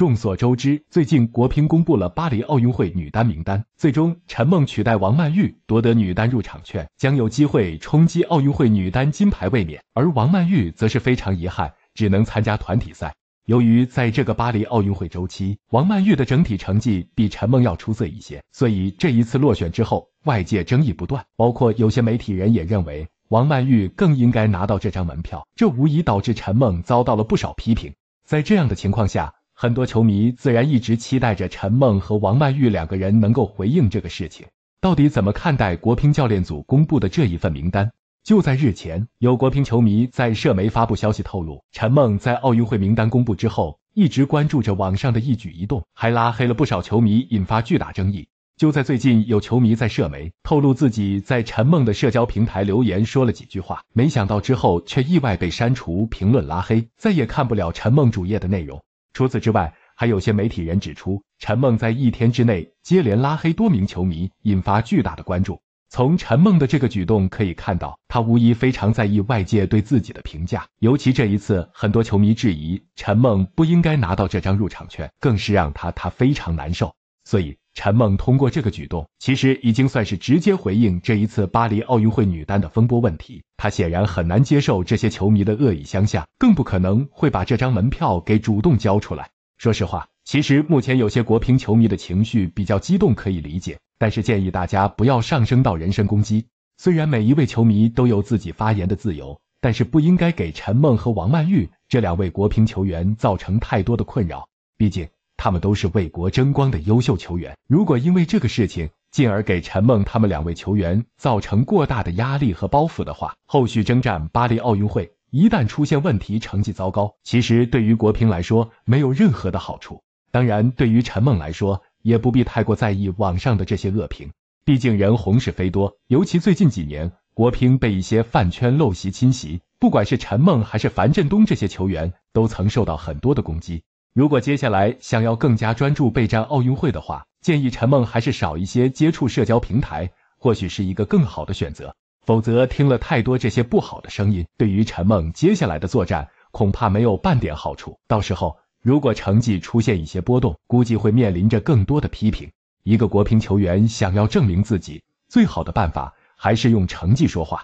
众所周知，最近国乒公布了巴黎奥运会女单名单，最终陈梦取代王曼玉夺得女单入场券，将有机会冲击奥运会女单金牌卫冕。而王曼玉则是非常遗憾，只能参加团体赛。由于在这个巴黎奥运会周期，王曼玉的整体成绩比陈梦要出色一些，所以这一次落选之后，外界争议不断，包括有些媒体人也认为王曼玉更应该拿到这张门票。这无疑导致陈梦遭到了不少批评。在这样的情况下，很多球迷自然一直期待着陈梦和王曼玉两个人能够回应这个事情，到底怎么看待国乒教练组公布的这一份名单？就在日前，有国乒球迷在社媒发布消息透露，陈梦在奥运会名单公布之后，一直关注着网上的一举一动，还拉黑了不少球迷，引发巨大争议。就在最近，有球迷在社媒透露自己在陈梦的社交平台留言说了几句话，没想到之后却意外被删除评论拉黑，再也看不了陈梦主页的内容。除此之外，还有些媒体人指出，陈梦在一天之内接连拉黑多名球迷，引发巨大的关注。从陈梦的这个举动可以看到，他无疑非常在意外界对自己的评价。尤其这一次，很多球迷质疑陈梦不应该拿到这张入场券，更是让他他非常难受。所以，陈梦通过这个举动，其实已经算是直接回应这一次巴黎奥运会女单的风波问题。她显然很难接受这些球迷的恶意相向，更不可能会把这张门票给主动交出来。说实话，其实目前有些国乒球迷的情绪比较激动，可以理解。但是建议大家不要上升到人身攻击。虽然每一位球迷都有自己发言的自由，但是不应该给陈梦和王曼玉这两位国乒球员造成太多的困扰。毕竟，他们都是为国争光的优秀球员。如果因为这个事情，进而给陈梦他们两位球员造成过大的压力和包袱的话，后续征战巴黎奥运会，一旦出现问题，成绩糟糕，其实对于国乒来说没有任何的好处。当然，对于陈梦来说，也不必太过在意网上的这些恶评。毕竟人红是非多，尤其最近几年，国乒被一些饭圈陋习侵袭，不管是陈梦还是樊振东这些球员，都曾受到很多的攻击。如果接下来想要更加专注备战奥运会的话，建议陈梦还是少一些接触社交平台，或许是一个更好的选择。否则，听了太多这些不好的声音，对于陈梦接下来的作战恐怕没有半点好处。到时候如果成绩出现一些波动，估计会面临着更多的批评。一个国乒球员想要证明自己，最好的办法还是用成绩说话。